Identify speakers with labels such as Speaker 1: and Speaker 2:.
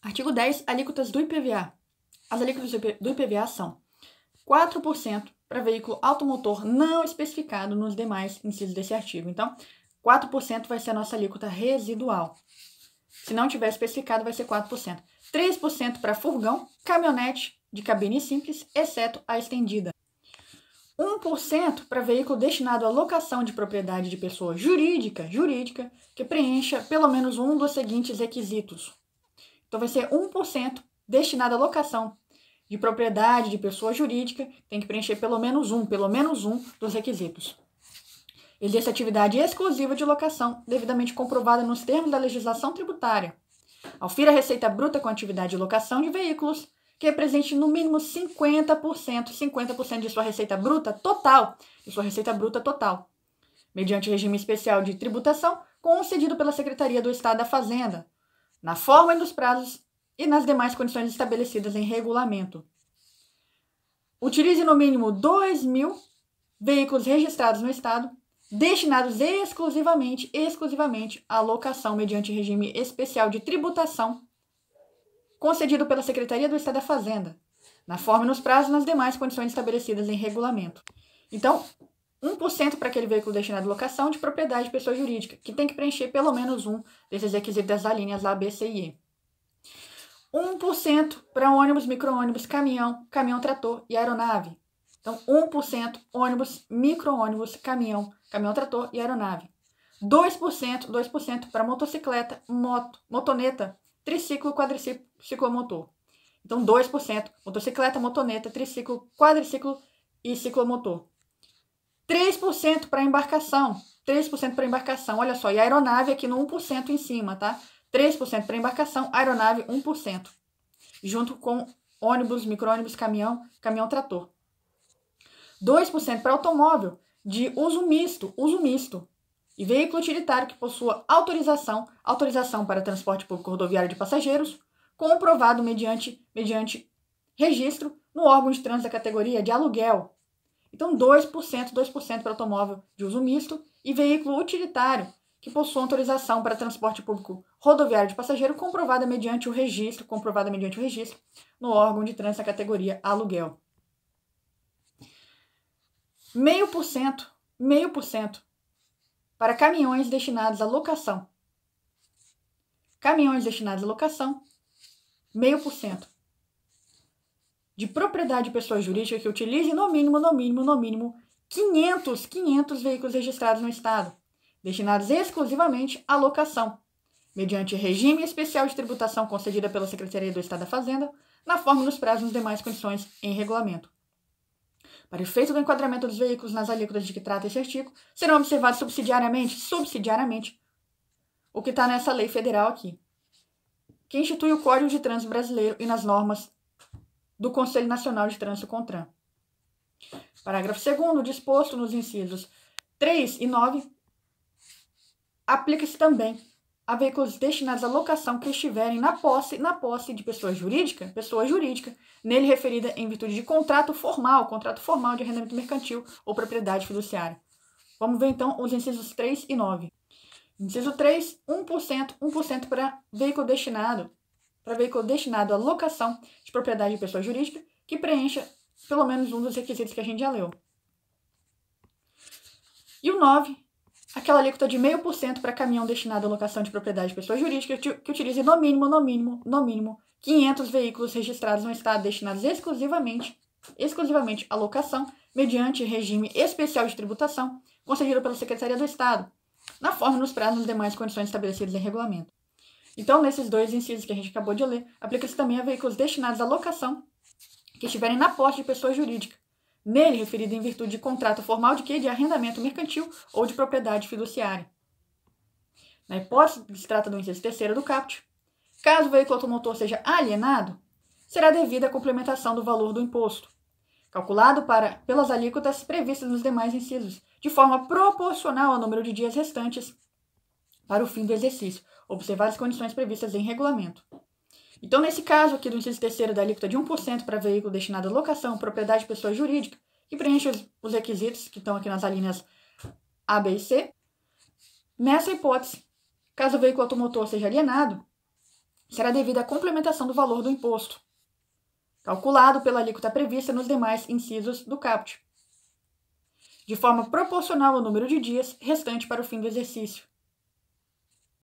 Speaker 1: Artigo 10. Alíquotas do IPVA. As alíquotas do IPVA são 4% para veículo automotor não especificado nos demais incisos desse artigo. Então, 4% vai ser a nossa alíquota residual. Se não tiver especificado, vai ser 4%. 3% para furgão, caminhonete de cabine simples, exceto a estendida. 1% para veículo destinado à locação de propriedade de pessoa jurídica, jurídica, que preencha pelo menos um dos seguintes requisitos: então vai ser 1% destinado à locação de propriedade de pessoa jurídica, tem que preencher pelo menos um, pelo menos um dos requisitos. Existe atividade exclusiva de locação, devidamente comprovada nos termos da legislação tributária. Alfira a receita bruta com atividade de locação de veículos, que represente no mínimo 50%, 50% de sua receita bruta total, de sua receita bruta total, mediante regime especial de tributação concedido pela Secretaria do Estado da Fazenda, na forma e nos prazos e nas demais condições estabelecidas em regulamento. Utilize no mínimo 2 mil veículos registrados no Estado, destinados exclusivamente, exclusivamente à locação mediante regime especial de tributação concedido pela Secretaria do Estado da Fazenda, na forma e nos prazos e nas demais condições estabelecidas em regulamento. Então, 1% para aquele veículo destinado à locação de propriedade de pessoa jurídica, que tem que preencher pelo menos um desses requisitos das linhas A, B, C e E. 1% para ônibus, micro-ônibus, caminhão, caminhão-trator e aeronave. Então, 1% ônibus, micro-ônibus, caminhão, caminhão-trator e aeronave. 2%, 2% para motocicleta, moto, motoneta, triciclo, quadriciclo, ciclomotor. Então, 2%, motocicleta, motoneta, triciclo, quadriciclo e ciclomotor. 3% para embarcação. 3% para embarcação. Olha só, e a aeronave aqui no 1% em cima, tá? 3% para embarcação, aeronave 1%. Junto com ônibus, micro-ônibus, caminhão, caminhão-trator. 2% para automóvel de uso misto, uso misto. E veículo utilitário que possua autorização, autorização para transporte público rodoviário de passageiros, comprovado mediante, mediante registro no órgão de trânsito da categoria de aluguel, então, 2%, 2% para automóvel de uso misto e veículo utilitário que possua autorização para transporte público rodoviário de passageiro comprovada mediante o registro, comprovada mediante o registro no órgão de trânsito da categoria aluguel. Meio por cento, meio por cento para caminhões destinados à locação. Caminhões destinados à locação, meio por cento de propriedade de pessoa jurídica que utilize no mínimo, no mínimo, no mínimo 500, 500 veículos registrados no Estado, destinados exclusivamente à locação, mediante regime especial de tributação concedida pela Secretaria do Estado da Fazenda, na forma dos prazos e demais condições em regulamento. Para efeito do enquadramento dos veículos nas alíquotas de que trata este artigo, serão observados subsidiariamente, subsidiariamente, o que está nessa lei federal aqui, que institui o Código de Trânsito Brasileiro e nas normas do Conselho Nacional de Trânsito CONTRAN. Parágrafo 2 disposto nos incisos 3 e 9, aplica-se também a veículos destinados à locação que estiverem na posse, na posse de pessoa jurídica, pessoa jurídica, nele referida em virtude de contrato formal, contrato formal de arrendamento mercantil ou propriedade fiduciária. Vamos ver então os incisos 3 e 9. Inciso 3, 1%, 1% para veículo destinado para veículo destinado à locação de propriedade de pessoa jurídica que preencha pelo menos um dos requisitos que a gente já leu. E o 9, aquela alíquota de 0,5% para caminhão destinado à locação de propriedade de pessoa jurídica que utilize no mínimo, no mínimo, no mínimo 500 veículos registrados no estado destinados exclusivamente, exclusivamente à locação mediante regime especial de tributação concedido pela Secretaria do Estado, na forma nos prazos e demais condições estabelecidas em regulamento. Então, nesses dois incisos que a gente acabou de ler, aplica-se também a veículos destinados à locação que estiverem na posse de pessoa jurídica. Nele, referido em virtude de contrato formal de que de arrendamento mercantil ou de propriedade fiduciária. Na hipótese se trata do inciso terceiro do caput, caso o veículo automotor seja alienado, será devida a complementação do valor do imposto, calculado para, pelas alíquotas previstas nos demais incisos, de forma proporcional ao número de dias restantes para o fim do exercício, observar as condições previstas em regulamento. Então, nesse caso aqui do inciso terceiro da alíquota de 1% para veículo destinado à locação, propriedade de pessoa jurídica, que preenche os requisitos que estão aqui nas alíneas A, B e C. Nessa hipótese, caso o veículo automotor seja alienado, será devida à complementação do valor do imposto, calculado pela alíquota prevista nos demais incisos do caput, de forma proporcional ao número de dias restante para o fim do exercício.